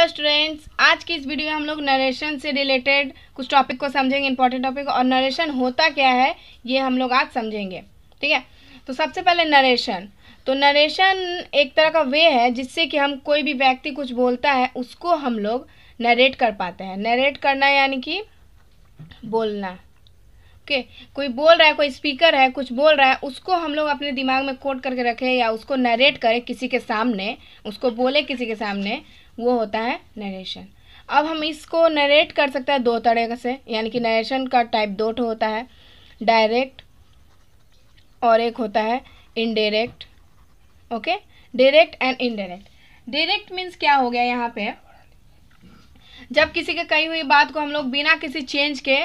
Hello students आज की इस वीडियो में हम लोग नरेशन से रिलेटेड कुछ टॉपिक को समझेंगे इंपॉर्टेंट टॉपिक और नरेशन होता क्या है ये हम लोग आज समझेंगे ठीक है तो सबसे पहले नरेशन तो नरेशन एक तरह का वे है जिससे कि हम कोई भी व्यक्ति कुछ बोलता है उसको हम लोग नरेट कर पाते हैं नरेट करना यानी कि बोलना ओके कोई बोल रहा है कोई स्पीकर है कुछ बोल रहा है उसको हम लोग अपने दिमाग में कोट करके रखें या उसको नरेट करें किसी के सामने उसको बोले किसी के सामने वो होता है नरेशन अब हम इसको नरेट कर सकते हैं दो तरह से यानी कि नरेशन का टाइप दो ठो होता है डायरेक्ट और एक होता है indirect okay direct and indirect direct means क्या हो गया यहाँ पे जब किसी के कही हुई बात को हम लोग बिना किसी चेंज के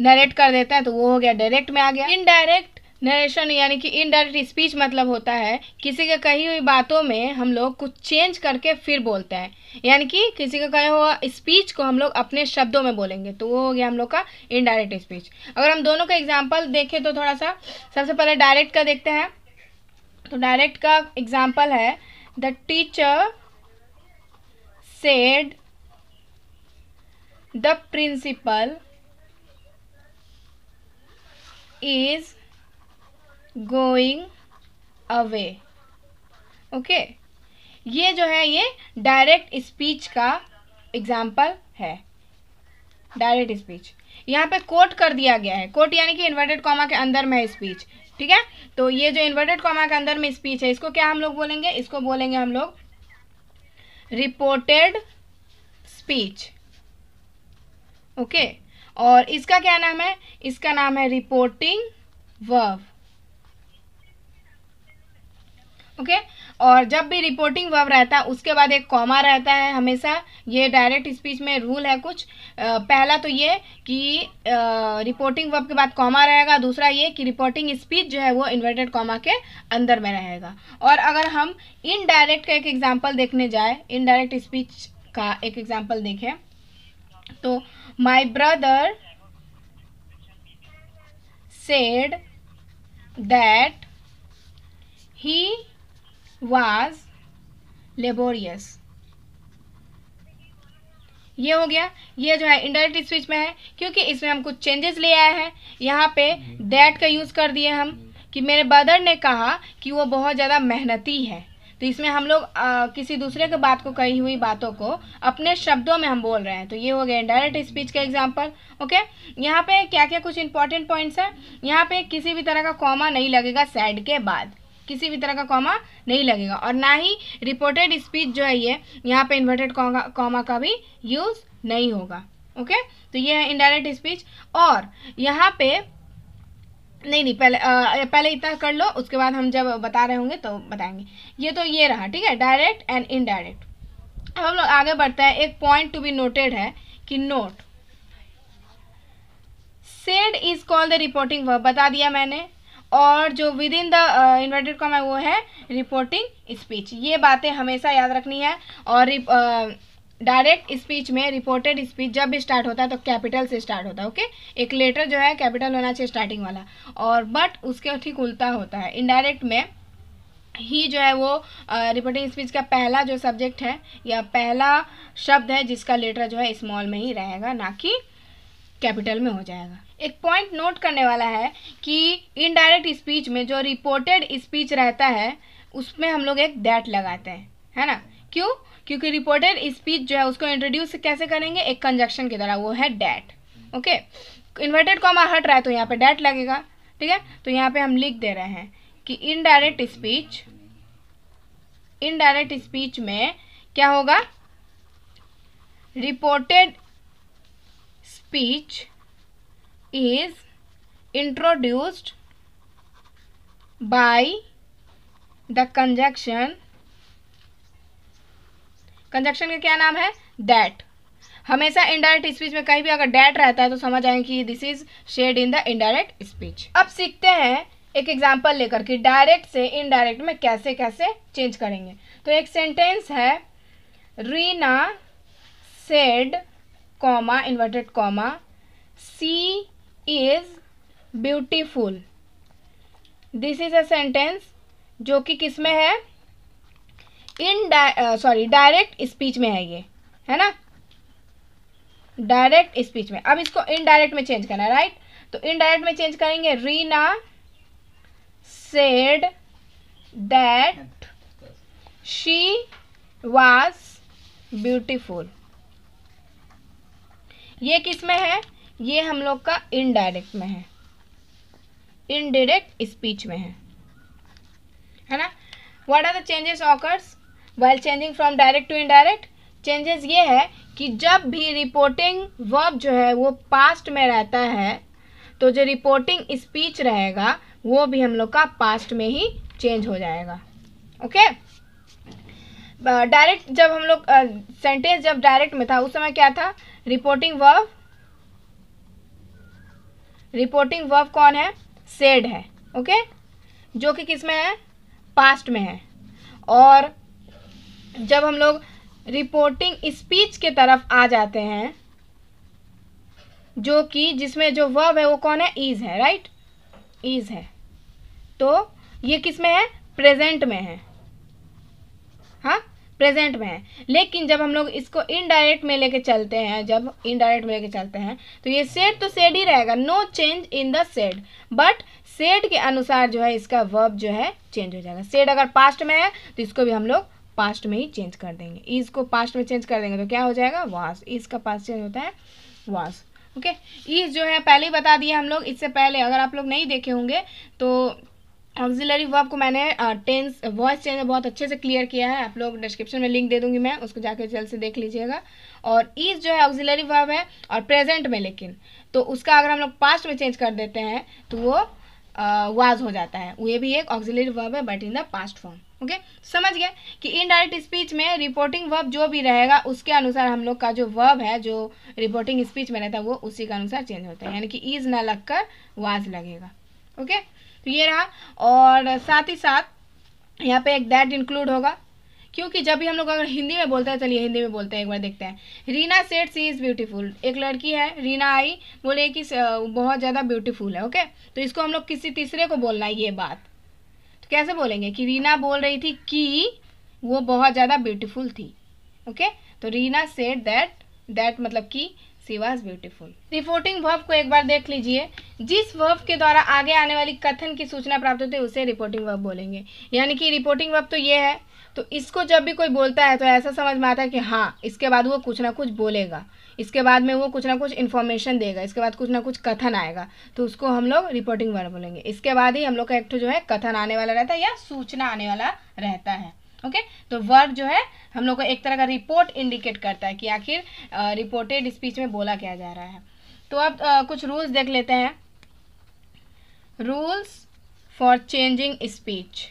नरेट कर देते हैं तो वो हो गया डायरेक्ट में आ गया इनडायरेक्ट नरेशन यानी कि इनडायरेक्ट स्पीच मतलब होता है किसी के कही हुई बातों में हम लोग कुछ चेंज करके फिर बोलते हैं यानी कि किसी का कहे हुआ स्पीच को हम लोग अपने शब्दों में बोलेंगे तो वो हो गया हम लोग का इनडायरेक्ट स्पीच अगर हम दोनों का एग्जाम्पल देखें तो थोड़ा सा सबसे पहले डायरेक्ट का देखते हैं तो डायरेक्ट का एग्जाम्पल है the teacher said the principal is going away okay ये जो है ये डायरेक्ट स्पीच का एग्जाम्पल है डायरेक्ट स्पीच यहाँ पे कोट कर दिया गया है कोट यानी कि इन्वर्टेड कॉमा के अंदर में स्पीच ठीक है तो ये जो इन्वर्टेड कॉमा के अंदर में स्पीच है इसको क्या हम लोग बोलेंगे इसको बोलेंगे हम लोग रिपोर्टेड स्पीच ओके और इसका क्या नाम है इसका नाम है रिपोर्टिंग वर्ब ओके और जब भी रिपोर्टिंग वर्ब रहता है उसके बाद एक कॉमा रहता है हमेशा ये डायरेक्ट स्पीच में रूल है कुछ आ, पहला तो ये कि रिपोर्टिंग वर्ब के बाद कॉमा रहेगा दूसरा ये कि रिपोर्टिंग स्पीच जो है वो इन्वर्टेड कॉमा के अंदर में रहेगा और अगर हम इनडायरेक्ट का एक एग्जाम्पल देखने जाए इनडायरेक्ट स्पीच का एक एग्जाम्पल देखें तो my brother said that he was laborious ये हो गया ये जो है इंडायरेक्ट स्पीच में है क्योंकि इसमें हम कुछ चेंजेस ले आए हैं यहाँ पे दैट का यूज कर दिए हम कि मेरे ब्रदर ने कहा कि वो बहुत ज़्यादा मेहनती है तो इसमें हम लोग आ, किसी दूसरे के बात को कही हुई बातों को अपने शब्दों में हम बोल रहे हैं तो ये हो गया इंडायरेक्ट स्पीच का एग्जाम्पल ओके यहाँ पे क्या क्या कुछ इंपॉर्टेंट पॉइंट्स है यहाँ पे किसी भी तरह का कॉमा नहीं लगेगा सैड के बाद किसी भी तरह का कॉमा नहीं लगेगा और ना ही रिपोर्टेड स्पीच जो है ये यहाँ पे इन्वर्टेड कॉमा का भी यूज़ नहीं होगा ओके तो ये है इनडायरेक्ट स्पीच और यहाँ पे नहीं नहीं पहले आ, पहले इतना कर लो उसके बाद हम जब बता रहे होंगे तो बताएंगे ये तो ये रहा ठीक है डायरेक्ट एंड इनडायरेक्ट अब हम लोग आगे बढ़ते हैं एक पॉइंट टू बी नोटेड है कि note said is called the reporting verb बता दिया मैंने और जो with in the inverted comma वो है रिपोर्टिंग स्पीच ये बातें हमेशा याद रखनी है और डायरेक्ट स्पीच uh, में रिपोर्टेड स्पीच जब भी स्टार्ट होता है तो कैपिटल से स्टार्ट होता है ओके एक लेटर जो है कैपिटल होना चाहिए स्टार्टिंग वाला और बट उसके ठीक उल्टा होता है इनडायरेक्ट में ही जो है वो रिपोर्टिंग uh, स्पीच का पहला जो सब्जेक्ट है या पहला शब्द है जिसका लेटर जो है स्मॉल में ही रहेगा ना कि कैपिटल में हो जाएगा एक पॉइंट नोट करने वाला है कि इनडायरेक्ट स्पीच में जो रिपोर्टेड स्पीच रहता है उसमें हम लोग एक डैट लगाते हैं है ना क्यों क्योंकि रिपोर्टेड स्पीच जो है उसको इंट्रोड्यूस कैसे करेंगे एक कंजक्शन की तरह वो है डैट ओके इन्वर्टेड कॉमा हट रहा है तो यहाँ पे डैट लगेगा ठीक है तो यहाँ पे हम लिख दे रहे हैं कि इनडायरेक्ट स्पीच इनडायरेक्ट स्पीच में क्या होगा reported speech is introduced by the conjunction conjunction का क्या नाम है दैट हमेशा इनडायरेक्ट स्पीच में कहीं भी अगर डैट रहता है तो समझ आए कि this is said in the indirect speech अब सीखते हैं एक एग्जाम्पल लेकर के डायरेक्ट से इनडायरेक्ट में कैसे कैसे चेंज करेंगे तो एक सेंटेंस है Reena said comma inverted comma she is beautiful this is a sentence जो कि किस में है इन सॉरी डायरेक्ट स्पीच में है ये है ना डायरेक्ट स्पीच में अब इसको इनडायरेक्ट में चेंज करना है राइट तो इनडायरेक्ट में चेंज करेंगे Reena said that she was beautiful ये किस में है ये हम लोग का इनडायरेक्ट में है इनडायरेक्ट स्पीच में है है ना what are the changes occurs well changing from direct to indirect changes ये है कि जब भी रिपोर्टिंग वर्ब जो है वो पास्ट में रहता है तो जो रिपोर्टिंग स्पीच रहेगा वो भी हम लोग का पास्ट में ही चेंज हो जाएगा ओके डायरेक्ट uh, जब हम लोग सेंटेंस uh, जब डायरेक्ट में था उस समय क्या था रिपोर्टिंग वर्ब रिपोर्टिंग वर्ब कौन है सेड है ओके जो कि किस में है पास्ट में है और जब हम लोग रिपोर्टिंग स्पीच के तरफ आ जाते हैं जो कि जिसमें जो वर्ब है वो कौन है इज है राइट इज है तो ये किस में है प्रेजेंट में है हाँ प्रेजेंट में है लेकिन जब हम लोग इसको इनडायरेक्ट में लेके चलते हैं जब इनडायरेक्ट में लेके चलते हैं तो ये सेड तो सेड ही रहेगा no change in the said but said के अनुसार जो है इसका वर्ब जो है चेंज हो जाएगा सेड अगर पास्ट में है तो इसको भी हम लोग पास्ट में ही चेंज कर देंगे इसको पास्ट में चेंज कर देंगे तो क्या हो जाएगा वास इसका पास्ट चेंज होता है वास ओके okay? ईज जो है पहले ही बता दिए हम लोग इससे पहले अगर आप लोग नहीं देखे होंगे तो ऑक्सिलरी वर्ब को मैंने टेंस वॉइस चेंज बहुत अच्छे से क्लियर किया है आप लोग डिस्क्रिप्शन में लिंक दे दूंगी मैं उसको जाके जल्द से देख लीजिएगा और ईज जो है ऑक्सिलरी वर्ब है और प्रेजेंट में लेकिन तो उसका अगर हम लोग पास्ट में चेंज कर देते हैं तो वो वाज uh, हो जाता है ये भी एक ऑक्सिलरी वर्ब है but in the past form okay समझ गए कि इनडायरेक्ट स्पीच में रिपोर्टिंग वर्ब जो भी रहेगा उसके अनुसार हम लोग का जो वर्ब है जो रिपोर्टिंग स्पीच में रहता है वो उसी के अनुसार चेंज होता है यानी कि ईज ना लगकर वाज लगेगा ओके okay? तो ये रहा और साथ ही साथ यहाँ पे एक दैट इंक्लूड होगा क्योंकि जब भी हम लोग अगर हिंदी में बोलते हैं चलिए हिंदी में बोलते हैं एक बार देखते हैं Reena said she is beautiful एक लड़की है रीना आई बोले कि बहुत ज़्यादा ब्यूटीफुल है ओके तो इसको हम लोग किसी तीसरे को बोलना है ये बात तो कैसे बोलेंगे कि रीना बोल रही थी कि वो बहुत ज़्यादा ब्यूटीफुल थी ओके तो रीना सेट दैट दैट मतलब कि she was beautiful reporting verb को एक बार देख लीजिए जिस वर्ब के द्वारा आगे आने वाली कथन की सूचना प्राप्त होती है उसे रिपोर्टिंग वर्ब बोलेंगे यानी कि रिपोर्टिंग वर्ब तो ये है तो इसको जब भी कोई बोलता है तो ऐसा समझ में आता है कि हाँ इसके बाद वो कुछ ना कुछ बोलेगा इसके बाद में वो कुछ ना कुछ इन्फॉर्मेशन देगा इसके बाद कुछ ना कुछ कथन आएगा तो उसको हम लोग रिपोर्टिंग वर्ब बोलेंगे इसके बाद ही हम लोग का एक जो है कथन आने वाला रहता है या सूचना आने वाला रहता है ओके तो वर्ब जो है हम लोग को एक तरह का रिपोर्ट इंडिकेट करता है कि आखिर रिपोर्टेड स्पीच में बोला क्या जा रहा है तो अब आ, कुछ रूल्स देख लेते हैं rules for changing speech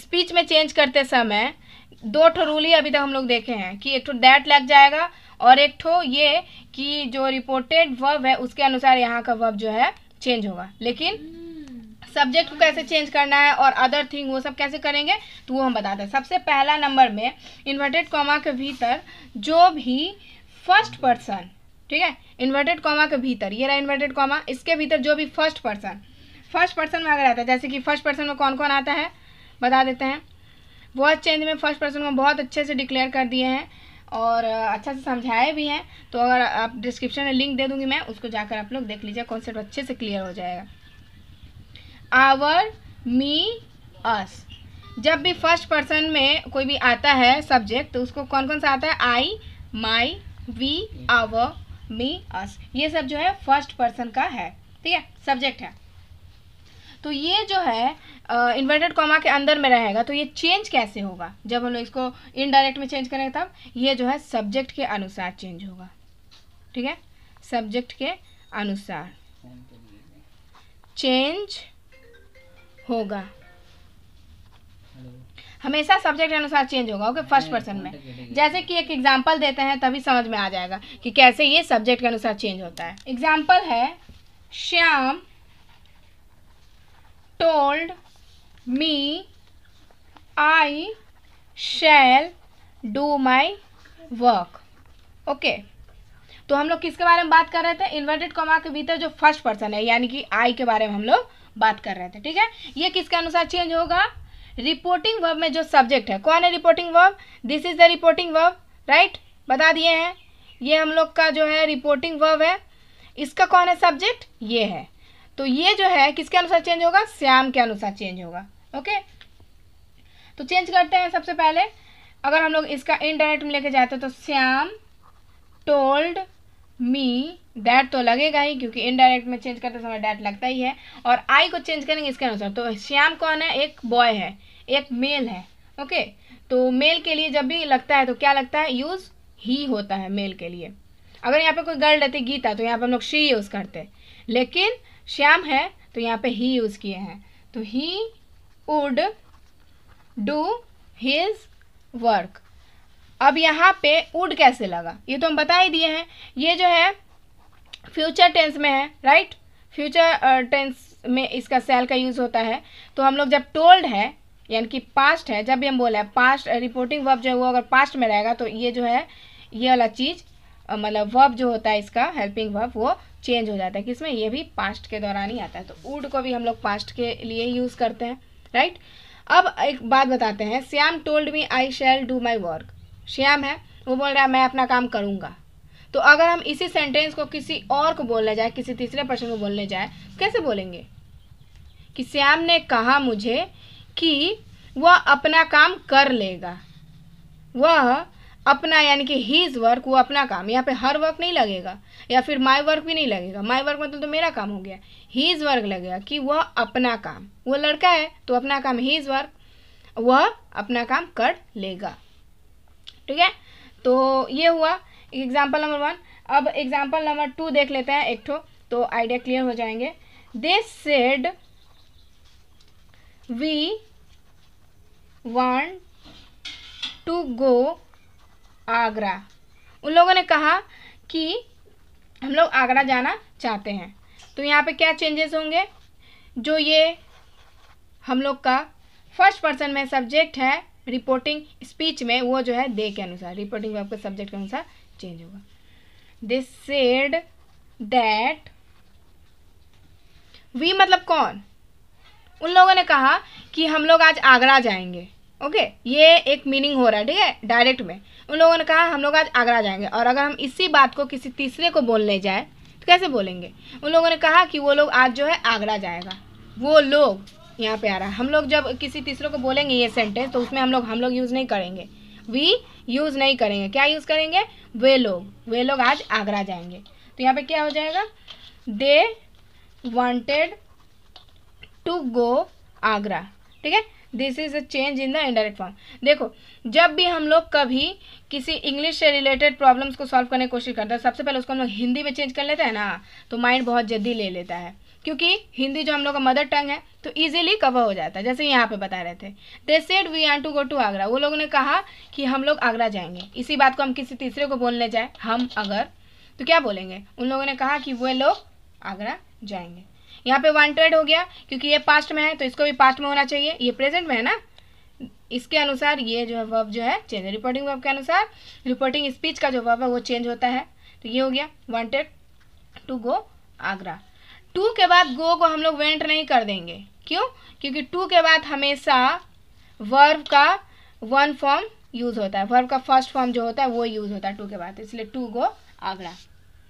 speech में चेंज करते समय दो ठो रूल ही अभी तक हम लोग देखे हैं कि एक ठो डैट लग जाएगा और एक ठो ये कि जो रिपोर्टेड वर्ब है उसके अनुसार यहाँ का वर्ब जो है चेंज होगा लेकिन सब्जेक्ट को कैसे चेंज करना है और अदर थिंग वो सब कैसे करेंगे तो वो हम बताते हैं सबसे पहला नंबर में इन्वर्टेड कॉमा के भीतर जो भी फर्स्ट पर्सन ठीक है इन्वर्टेड कॉमा के भीतर ये रहा इन्वर्टेड कॉमा इसके भीतर जो भी फर्स्ट पर्सन फर्स्ट पर्सन में अगर आता है जैसे कि फर्स्ट पर्सन में कौन कौन आता है बता देते हैं वॉच चेंज में फर्स्ट पर्सन को बहुत अच्छे से डिक्लेयर कर दिए हैं और अच्छा से समझाए भी हैं तो अगर आप डिस्क्रिप्शन में लिंक दे दूंगी मैं उसको जाकर आप लोग देख लीजिए कॉन्सेप्ट अच्छे से क्लियर हो जाएगा आवर मी अस जब भी फर्स्ट पर्सन में कोई भी आता है सब्जेक्ट तो उसको कौन कौन सा आता है आई माई वी आवर मी अस ये सब जो है फर्स्ट पर्सन का है ठीक है सब्जेक्ट है तो ये जो है इन्वर्टेड कॉमा के अंदर में रहेगा तो ये चेंज कैसे होगा जब हम लोग इसको इनडायरेक्ट में चेंज करेंगे तब ये जो है सब्जेक्ट के अनुसार चेंज होगा ठीक है सब्जेक्ट के अनुसार चेंज होगा हमेशा सब्जेक्ट के अनुसार चेंज होगा ओके फर्स्ट पर्सन में जैसे कि एक एग्जाम्पल देते हैं तभी समझ में आ जाएगा कि कैसे ये सब्जेक्ट के अनुसार चेंज होता है एग्जाम्पल है Shyam told me I shall do my work okay तो हम लोग किसके बारे में बात कर रहे थे इन्वर्टेड कॉमा के भीतर जो फर्स्ट पर्सन है यानी कि आई के बारे में हम लोग बात कर रहे थे ठीक है ये किसके अनुसार चेंज होगा रिपोर्टिंग वर्ब में जो सब्जेक्ट है कौन है reporting verb this is the reporting verb right बता दिए हैं ये हम लोग का जो है रिपोर्टिंग वर्ब है इसका कौन है सब्जेक्ट ये है तो ये जो है किसके अनुसार चेंज होगा श्याम के अनुसार चेंज होगा ओके तो चेंज करते हैं सबसे पहले अगर हम लोग इसका इनडायरेक्ट में लेके जाते हैं तो श्याम टोल्ड मी डैट तो लगेगा ही क्योंकि इनडायरेक्ट में चेंज करते समय डैट लगता ही है और आई को चेंज करेंगे इसके अनुसार तो श्याम कौन है एक बॉय है एक मेल है ओके तो मेल के लिए जब भी लगता है तो क्या लगता है यूज ही होता है मेल के लिए अगर यहाँ पे कोई गर्ल रहती गीता तो यहाँ पे हम लोग शी यूज करते लेकिन श्याम है तो यहाँ पे ही यूज किए हैं तो he would do his work अब यहाँ पे उड कैसे लगा ये तो हम बता ही दिए हैं ये जो है फ्यूचर टेंस में है राइट फ्यूचर टेंस में इसका सेल का यूज़ होता है तो हम लोग जब टोल्ड है यानी कि पास्ट है जब भी हम बोला है पास्ट रिपोर्टिंग वर्ब जो है वो अगर पास्ट में रहेगा तो ये जो है ये वाला चीज़ uh, मतलब वर्ब जो होता है इसका हेल्पिंग वर्ब वो चेंज हो जाता है किसमें ये भी पास्ट के दौरान ही आता है तो उड को भी हम लोग पास्ट के लिए यूज़ करते हैं राइट अब एक बात बताते हैं Shyam told me I shall do my work Shyam है वो बोल रहा है मैं अपना काम करूँगा तो अगर हम इसी सेंटेंस को किसी और को बोलने जाए किसी तीसरे पर्सन को बोलने जाए कैसे बोलेंगे कि श्याम ने कहा मुझे कि वह अपना काम कर लेगा वह अपना यानी कि हीज वर्क वो अपना काम यहाँ पे हर वर्क नहीं लगेगा या फिर माई वर्क भी नहीं लगेगा माई वर्क मतलब तो मेरा काम हो गया हीज वर्क लगेगा कि वह अपना काम वो लड़का है तो अपना काम हीज वर्क वह अपना काम कर लेगा ठीक है तो ये हुआ एग्जाम्पल नंबर वन अब एग्जाम्पल नंबर टू देख लेते हैं एक ठो तो आइडिया क्लियर हो जाएंगे they said we want to go Agra उन लोगों ने कहा कि हम लोग आगरा जाना चाहते हैं तो यहाँ पे क्या चेंजेस होंगे जो ये हम लोग का फर्स्ट पर्सन में सब्जेक्ट है रिपोर्टिंग स्पीच में वो जो है दे के अनुसार रिपोर्टिंग में आपके सब्जेक्ट के अनुसार चेंज होगा दे सेड दैट वी मतलब कौन उन लोगों ने कहा कि हम लोग आज आगरा जाएंगे ओके okay? ये एक मीनिंग हो रहा है ठीक है डायरेक्ट में उन लोगों ने कहा हम लोग आज आगरा जाएंगे और अगर हम इसी बात को किसी तीसरे को बोलने जाए तो कैसे बोलेंगे उन लोगों ने कहा कि वो लोग आज जो है आगरा जाएगा वो लोग यहाँ पे आ रहा है हम लोग जब किसी तीसरों को बोलेंगे ये सेंटेंस तो उसमें हम लोग हम लोग यूज़ नहीं करेंगे वी यूज़ नहीं करेंगे क्या यूज़ करेंगे वे लोग वे लोग आज आगरा जाएंगे तो यहाँ पे क्या हो जाएगा they wanted to go Agra ठीक है this is a change in the indirect form देखो जब भी हम लोग कभी किसी इंग्लिश से रिलेटेड प्रॉब्लम्स को सॉल्व करने की कोशिश करते हैं सबसे पहले उसको हम लोग हिंदी में चेंज कर लेते हैं ना तो माइंड बहुत जल्दी ले लेता है क्योंकि हिंदी जो हम लोग का मदर टंग है तो ईजिली कवर हो जाता है जैसे यहाँ पे बता रहे थे they said we are to go to Agra वो लोगों ने कहा कि हम लोग आगरा जाएंगे इसी बात को हम किसी तीसरे को बोलने जाए हम अगर तो क्या बोलेंगे उन लोगों ने कहा कि वे लोग आगरा जाएंगे यहाँ पे वांटेड हो गया क्योंकि ये पास्ट में है तो इसको भी पास्ट में होना चाहिए ये प्रेजेंट में है ना इसके अनुसार ये जो है वर्ब जो है चेंज रिपोर्टिंग वर्ब के अनुसार रिपोर्टिंग स्पीच का जो वर्ब है वो चेंज होता है तो ये हो गया wanted to go Agra to के बाद गो को हम लोग वेंट नहीं कर देंगे क्यों क्योंकि टू के बाद हमेशा वर्ब का वन फॉर्म यूज होता है वर्ब का फर्स्ट फॉर्म जो होता है वो यूज होता है टू के बाद इसलिए टू गो आगरा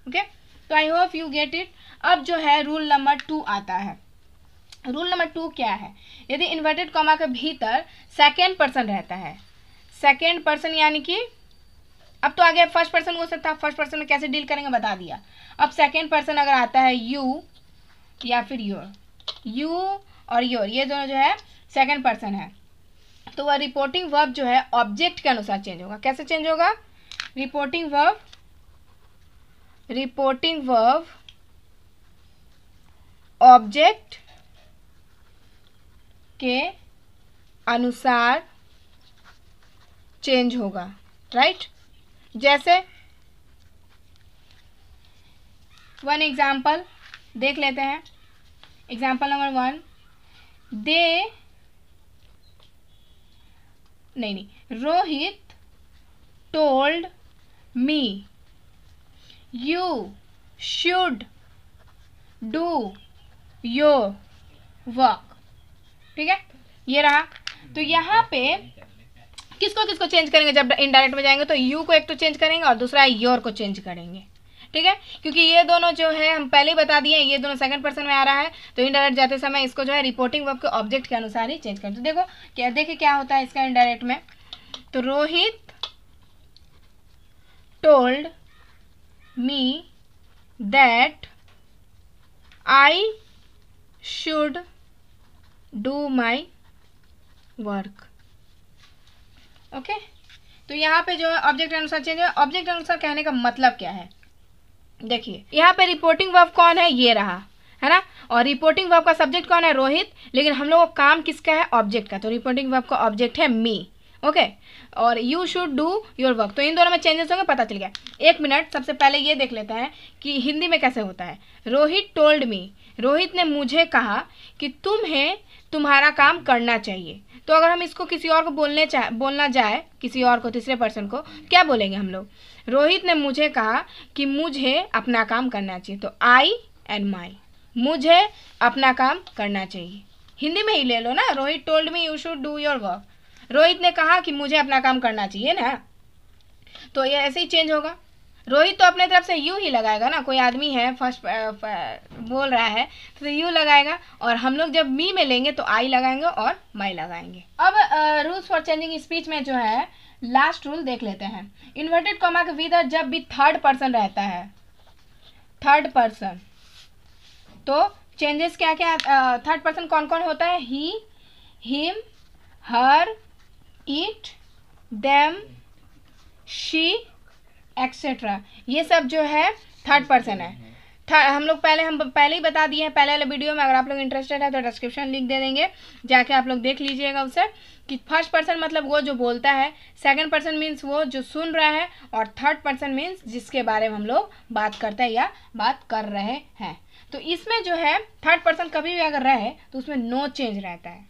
ओके तो I hope you get it अब जो है रूल नंबर टू आता है रूल नंबर टू क्या है यदि इन्वर्टेड कॉमा के भीतर सेकेंड पर्सन रहता है सेकेंड पर्सन यानी कि अब तो आगे फर्स्ट पर्सन हो सकता है फर्स्ट पर्सन में कैसे डील करेंगे बता दिया अब सेकेंड पर्सन अगर आता है यू या फिर योर यू और और ये दोनों जो है सेकेंड पर्सन है तो वह रिपोर्टिंग वर्ब जो है ऑब्जेक्ट के अनुसार चेंज होगा कैसे चेंज होगा reporting verb reporting verb object के अनुसार चेंज होगा राइट जैसे वन एग्जाम्पल देख लेते हैं एग्जाम्पल नंबर वन दे नहीं नहीं Rohit told me you should do your work ठीक है ये रहा तो यहाँ पे किसको किसको चेंज करेंगे जब इनडायरेक्ट में जाएंगे तो यू को एक तो चेंज करेंगे और दूसरा योर को चेंज करेंगे ठीक है क्योंकि ये दोनों जो है हम पहले ही बता दिए ये दोनों सेकंड पर्सन में आ रहा है तो इनडायरेक्ट जाते समय इसको जो है रिपोर्टिंग वर्क के ऑब्जेक्ट के अनुसार ही चेंज कर देखो क्या देखिए क्या होता है इसका इनडायरेक्ट में तो Rohit told me that I should do my work okay तो यहाँ पे जो है ऑब्जेक्ट अनुसार चेंज है ऑब्जेक्ट अनुसार कहने का मतलब क्या है देखिए यहाँ पे रिपोर्टिंग वर्ब कौन है ये रहा है ना और रिपोर्टिंग वर्ब का सब्जेक्ट कौन है रोहित लेकिन हम लोग काम किसका है ऑब्जेक्ट का तो रिपोर्टिंग वर्ब का ऑब्जेक्ट है मी ओके okay. और you should do your work तो इन दोनों में चेंजेस होंगे पता चल गया एक मिनट सबसे पहले ये देख लेते हैं कि हिंदी में कैसे होता है रोहित टोल्ड मी रोहित ने मुझे कहा कि तुम्हें तुम्हारा काम करना चाहिए तो अगर हम इसको किसी और को बोलने चाहे बोलना जाए किसी और को तीसरे पर्सन को क्या बोलेंगे हम लोग रोहित ने मुझे कहा कि मुझे अपना काम करना चाहिए तो आई एंड माई मुझे अपना काम करना चाहिए हिंदी में ही ले लो ना Rohit told me you should do your work Rohit ने कहा कि मुझे अपना काम करना चाहिए ना तो ये ऐसे ही चेंज होगा रोहित तो अपने तरफ से यू ही लगाएगा ना कोई आदमी है फर्स्ट बोल रहा है तो यू लगाएगा और हम लोग जब मी में लेंगे तो आई लगाएंगे और माई लगाएंगे अब रूल्स फॉर चेंजिंग स्पीच में जो है लास्ट रूल देख लेते हैं इन्वर्टेड कॉमा के विदर जब भी थर्ड पर्सन रहता है थर्ड पर्सन तो चेंजेस क्या क्या थर्ड पर्सन कौन कौन होता है he him her it them she etcetera ये सब जो है थर्ड पर्सन है हम लोग पहले हम पहले ही बता दिए हैं पहले वाले वीडियो में अगर आप लोग इंटरेस्टेड है तो डिस्क्रिप्शन लिंक दे देंगे जाके आप लोग देख लीजिएगा उसे कि फर्स्ट पर्सन मतलब वो जो बोलता है सेकंड पर्सन मीन्स वो जो सुन रहा है और थर्ड पर्सन मीन्स जिसके बारे में हम लोग बात करते हैं या बात कर रहे हैं तो इसमें जो है थर्ड पर्सन कभी भी अगर रहे तो उसमें नो चेंज रहता है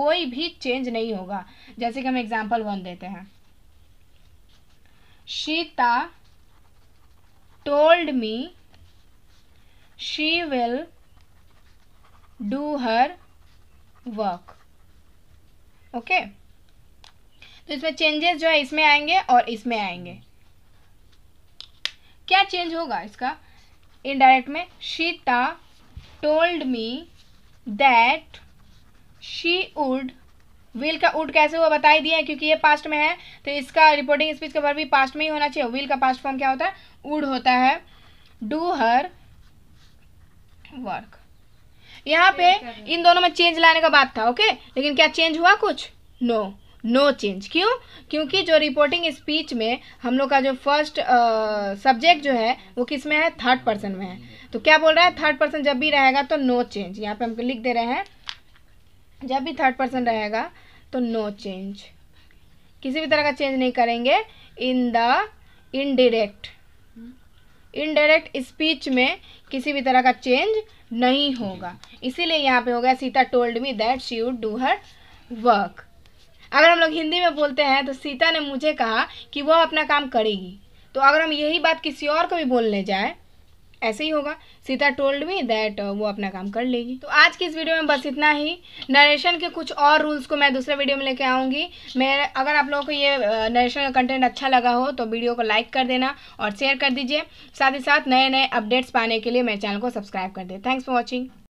कोई भी चेंज नहीं होगा जैसे कि हम एग्जाम्पल वन देते हैं Shita told me she will do her work. Okay. तो इसमें चेंजेस जो है इसमें आएंगे और इसमें आएंगे क्या चेंज होगा इसका इनडायरेक्ट में Sita told me that she would will का उड कैसे हुआ बताई दिए क्योंकि ये पास्ट में है तो इसका रिपोर्टिंग स्पीच का भी पास्ट में ही होना चाहिए व्हील का पास्ट फॉर्म क्या होता है उड होता है डू हर वर्क यहाँ पे इन दोनों में चेंज लाने का बात था ओके लेकिन क्या चेंज हुआ कुछ नो नो चेंज क्यों क्योंकि जो रिपोर्टिंग स्पीच में हम लोग का जो फर्स्ट सब्जेक्ट जो है वो किस में है थर्ड पर्सन में है तो क्या बोल रहा है थर्ड पर्सन जब भी रहेगा तो नो चेंज यहाँ पे हम लिख दे रहे हैं जब भी थर्ड पर्सन रहेगा तो नो चेंज किसी भी तरह का चेंज नहीं करेंगे in the indirect indirect speech में किसी भी तरह का चेंज नहीं होगा इसीलिए यहाँ पे हो गया Sita told me that she would do her work अगर हम लोग हिंदी में बोलते हैं तो सीता ने मुझे कहा कि वह अपना काम करेगी तो अगर हम यही बात किसी और को भी बोलने जाए ऐसे ही होगा सीता टोल्ड मी दैट वो अपना काम कर लेगी तो आज की इस वीडियो में बस इतना ही नरेशन के कुछ और रूल्स को मैं दूसरे वीडियो में लेके आऊँगी मेरे अगर आप लोगों को ये नरेशन uh, का कंटेंट अच्छा लगा हो तो वीडियो को लाइक कर देना और शेयर कर दीजिए साथ ही साथ नए नए अपडेट्स पाने के लिए मेरे चैनल को सब्सक्राइब कर दे थैंक्स फॉर वॉचिंग